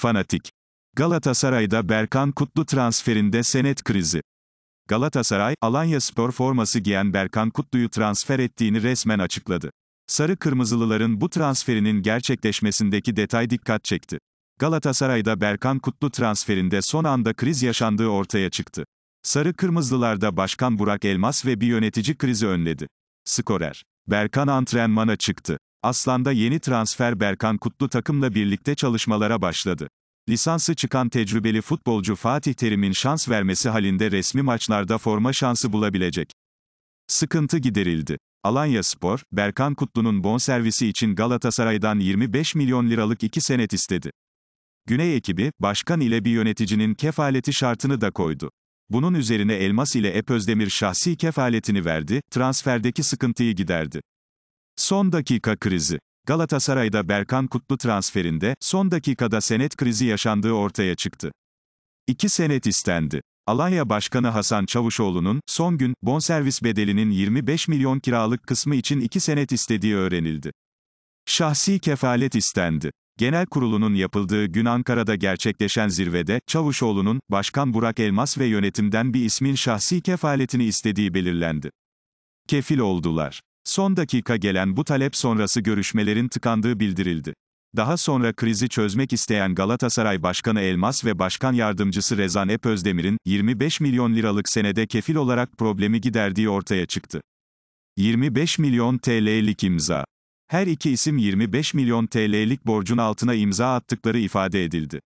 Fanatik. Galatasaray'da Berkan Kutlu transferinde senet krizi. Galatasaray, Alanya Spor forması giyen Berkan Kutlu'yu transfer ettiğini resmen açıkladı. Sarı Kırmızılıların bu transferinin gerçekleşmesindeki detay dikkat çekti. Galatasaray'da Berkan Kutlu transferinde son anda kriz yaşandığı ortaya çıktı. Sarı Kırmızılılarda Başkan Burak Elmas ve bir yönetici krizi önledi. Skorer. Berkan antrenmana çıktı. Aslan'da yeni transfer Berkan Kutlu takımla birlikte çalışmalara başladı. Lisansı çıkan tecrübeli futbolcu Fatih Terim'in şans vermesi halinde resmi maçlarda forma şansı bulabilecek. Sıkıntı giderildi. Alanya Spor, Berkan Kutlu'nun bonservisi için Galatasaray'dan 25 milyon liralık 2 senet istedi. Güney ekibi, başkan ile bir yöneticinin kefaleti şartını da koydu. Bunun üzerine Elmas ile Ep Özdemir şahsi kefaletini verdi, transferdeki sıkıntıyı giderdi. Son dakika krizi. Galatasaray'da Berkan Kutlu transferinde, son dakikada senet krizi yaşandığı ortaya çıktı. İki senet istendi. Alanya Başkanı Hasan Çavuşoğlu'nun, son gün, bonservis bedelinin 25 milyon kiralık kısmı için iki senet istediği öğrenildi. Şahsi kefalet istendi. Genel kurulunun yapıldığı gün Ankara'da gerçekleşen zirvede, Çavuşoğlu'nun, Başkan Burak Elmas ve yönetimden bir ismin şahsi kefaletini istediği belirlendi. Kefil oldular. Son dakika gelen bu talep sonrası görüşmelerin tıkandığı bildirildi. Daha sonra krizi çözmek isteyen Galatasaray Başkanı Elmas ve Başkan Yardımcısı Rezan Özdemir'in 25 milyon liralık senede kefil olarak problemi giderdiği ortaya çıktı. 25 milyon TL'lik imza. Her iki isim 25 milyon TL'lik borcun altına imza attıkları ifade edildi.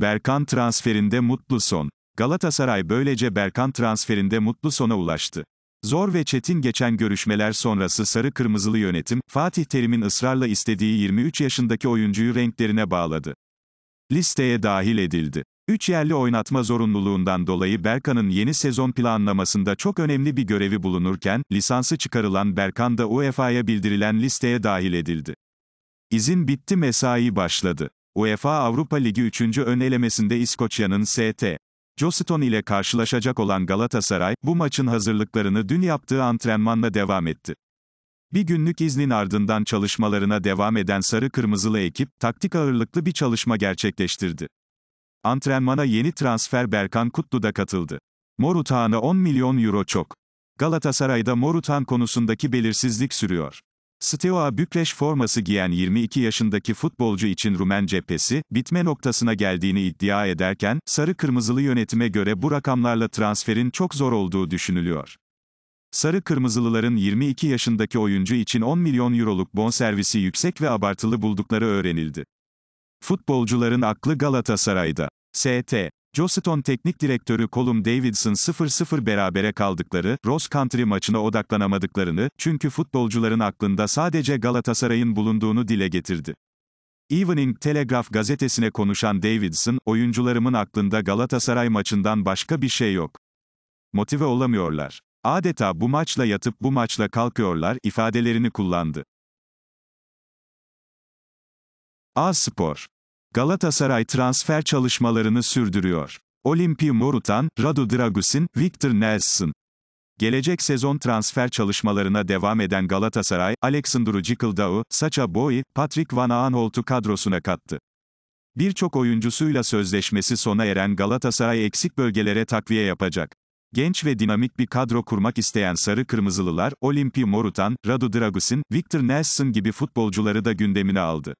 Berkan transferinde mutlu son. Galatasaray böylece Berkan transferinde mutlu sona ulaştı. Zor ve çetin geçen görüşmeler sonrası sarı kırmızılı yönetim, Fatih Terim'in ısrarla istediği 23 yaşındaki oyuncuyu renklerine bağladı. Listeye dahil edildi. 3 yerli oynatma zorunluluğundan dolayı Berkan'ın yeni sezon planlamasında çok önemli bir görevi bulunurken, lisansı çıkarılan Berkan da UEFA'ya bildirilen listeye dahil edildi. İzin bitti mesai başladı. UEFA Avrupa Ligi 3. ön elemesinde İskoçya'nın ST Joseton ile karşılaşacak olan Galatasaray, bu maçın hazırlıklarını dün yaptığı antrenmanla devam etti. Bir günlük iznin ardından çalışmalarına devam eden Sarı Kırmızılı ekip, taktik ağırlıklı bir çalışma gerçekleştirdi. Antrenmana yeni transfer Berkan Kutlu da katıldı. Morutan'a 10 milyon euro çok. Galatasaray'da Morutan konusundaki belirsizlik sürüyor. Steaua Bükreş forması giyen 22 yaşındaki futbolcu için Rumen cephesi, bitme noktasına geldiğini iddia ederken, sarı-kırmızılı yönetime göre bu rakamlarla transferin çok zor olduğu düşünülüyor. Sarı Kırmızılıların 22 yaşındaki oyuncu için 10 milyon euroluk bonservisi yüksek ve abartılı buldukları öğrenildi. Futbolcuların aklı Galatasaray'da. ST Joston teknik direktörü Colum Davidson 0-0 berabere kaldıkları, Ross Country maçına odaklanamadıklarını, çünkü futbolcuların aklında sadece Galatasaray'ın bulunduğunu dile getirdi. Evening Telegraph gazetesine konuşan Davidson, oyuncularımın aklında Galatasaray maçından başka bir şey yok. Motive olamıyorlar. Adeta bu maçla yatıp bu maçla kalkıyorlar ifadelerini kullandı. A Spor Galatasaray transfer çalışmalarını sürdürüyor. Olimpi Morutan, Radu Dragusin, Victor Nelson. Gelecek sezon transfer çalışmalarına devam eden Galatasaray, Alexander Cikildau, Sacha Boy, Patrick Van Aanholt'u kadrosuna kattı. Birçok oyuncusuyla sözleşmesi sona eren Galatasaray eksik bölgelere takviye yapacak. Genç ve dinamik bir kadro kurmak isteyen Sarı Kırmızılılar, Olimpi Morutan, Radu Dragusin, Victor Nelson gibi futbolcuları da gündemine aldı.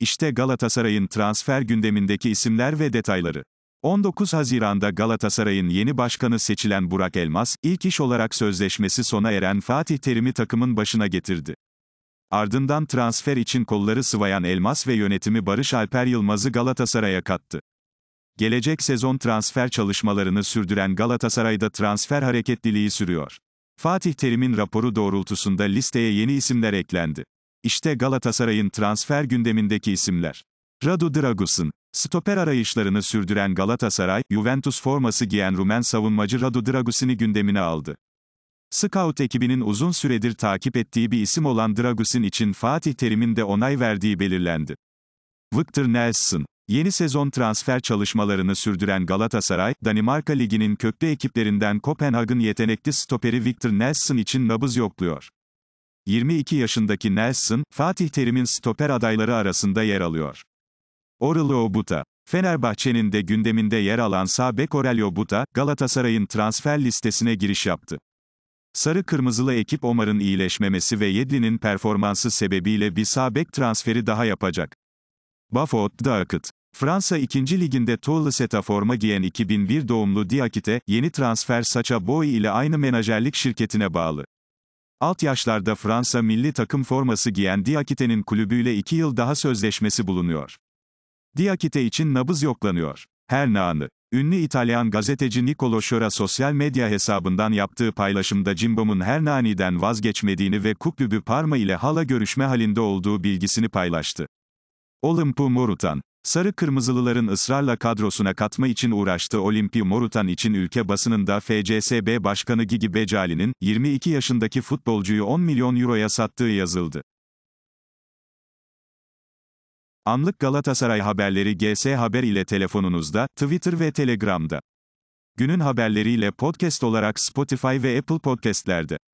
İşte Galatasaray'ın transfer gündemindeki isimler ve detayları. 19 Haziran'da Galatasaray'ın yeni başkanı seçilen Burak Elmas, ilk iş olarak sözleşmesi sona eren Fatih Terim'i takımın başına getirdi. Ardından transfer için kolları sıvayan Elmas ve yönetimi Barış Alper Yılmaz'ı Galatasaray'a kattı. Gelecek sezon transfer çalışmalarını sürdüren Galatasaray'da transfer hareketliliği sürüyor. Fatih Terim'in raporu doğrultusunda listeye yeni isimler eklendi. İşte Galatasaray'ın transfer gündemindeki isimler. Radu Dragus'un, stoper arayışlarını sürdüren Galatasaray, Juventus forması giyen Rumen savunmacı Radu Dragus'ini gündemine aldı. Scout ekibinin uzun süredir takip ettiği bir isim olan Dragus'in için Fatih Terim'in de onay verdiği belirlendi. Victor Nelson, Yeni sezon transfer çalışmalarını sürdüren Galatasaray, Danimarka Ligi'nin köklü ekiplerinden Kopenhag'ın yetenekli stoperi Victor Nelson için nabız yokluyor. 22 yaşındaki Nelson, Fatih Terim'in stoper adayları arasında yer alıyor. Oralı Obuta. Fenerbahçe'nin de gündeminde yer alan sağ bek Aurelio Buta, Galatasaray'ın transfer listesine giriş yaptı. Sarı Kırmızılı ekip Omar'ın iyileşmemesi ve Yedlin'in performansı sebebiyle bir sağ transferi daha yapacak. Bafot da akıt. Fransa 2. Liginde Toulouseta forma giyen 2001 doğumlu Diakite, yeni transfer Saça Boy ile aynı menajerlik şirketine bağlı. Alt yaşlarda Fransa milli takım forması giyen Diakite'nin kulübüyle 2 yıl daha sözleşmesi bulunuyor. Diakite için nabız yoklanıyor. Her naanı. Ünlü İtalyan gazeteci Nicolo Schora sosyal medya hesabından yaptığı paylaşımda Cimbom'un her naniden vazgeçmediğini ve kulübü Parma ile hala görüşme halinde olduğu bilgisini paylaştı. Olympu Morutan, Sarı Kırmızılıların ısrarla kadrosuna katma için uğraştığı Olimpi Morutan için ülke basınında FCSB Başkanı Gigi Becali'nin, 22 yaşındaki futbolcuyu 10 milyon euroya sattığı yazıldı. Anlık Galatasaray haberleri GS Haber ile telefonunuzda, Twitter ve Telegram'da. Günün haberleriyle podcast olarak Spotify ve Apple Podcast'lerde.